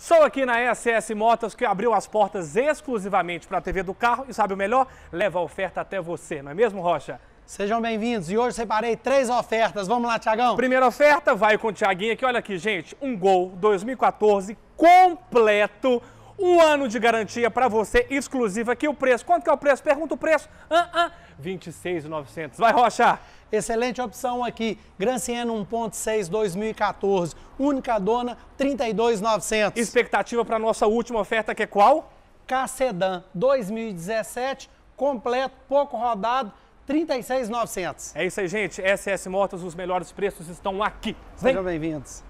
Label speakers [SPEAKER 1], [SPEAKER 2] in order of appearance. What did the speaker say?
[SPEAKER 1] Só aqui na SS Motos que abriu as portas exclusivamente para a TV do carro e sabe o melhor? Leva a oferta até você, não é mesmo, Rocha? Sejam bem-vindos e hoje separei três ofertas. Vamos lá, Tiagão? Primeira oferta vai com o Tiaguinho aqui. Olha aqui, gente, um Gol 2014 completo um ano de garantia para você, exclusiva aqui o preço. Quanto que é o preço? Pergunta o preço. Ah, ah, 26,900. Vai, Rocha! Excelente opção aqui. Granciano 1.6 2014, única dona 32,900. Expectativa para nossa última oferta que é qual? k 2017, completo, pouco rodado, 36,900. É isso aí, gente. SS Motos, os melhores preços estão aqui. Sejam bem-vindos.